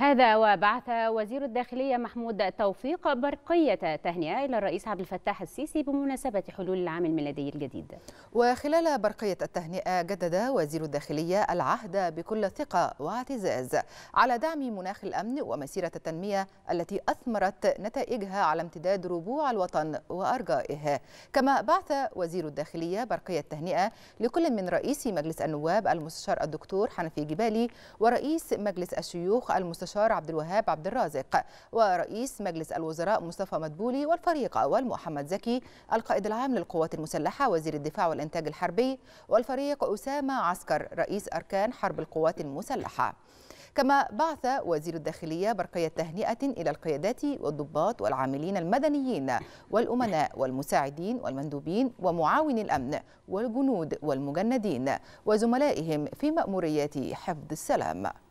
هذا وبعث وزير الداخلية محمود توفيق برقية تهنئة إلى الرئيس عبد الفتاح السيسي بمناسبة حلول العام الميلادي الجديد وخلال برقية التهنئة جدد وزير الداخلية العهد بكل ثقة واعتزاز على دعم مناخ الأمن ومسيرة التنمية التي أثمرت نتائجها على امتداد ربوع الوطن وأرجائه كما بعث وزير الداخلية برقية تهنئة لكل من رئيس مجلس النواب المستشار الدكتور حنفي جبالي ورئيس مجلس الشيوخ المستشار المستشار عبد الوهاب عبد الرازق ورئيس مجلس الوزراء مصطفى مدبولي والفريق أول محمد زكي القائد العام للقوات المسلحة وزير الدفاع والإنتاج الحربي والفريق أسامة عسكر رئيس أركان حرب القوات المسلحة كما بعث وزير الداخلية برقية تهنئة إلى القيادات والضباط والعاملين المدنيين والأمناء والمساعدين والمندوبين ومعاون الأمن والجنود والمجندين وزملائهم في مأموريات حفظ السلام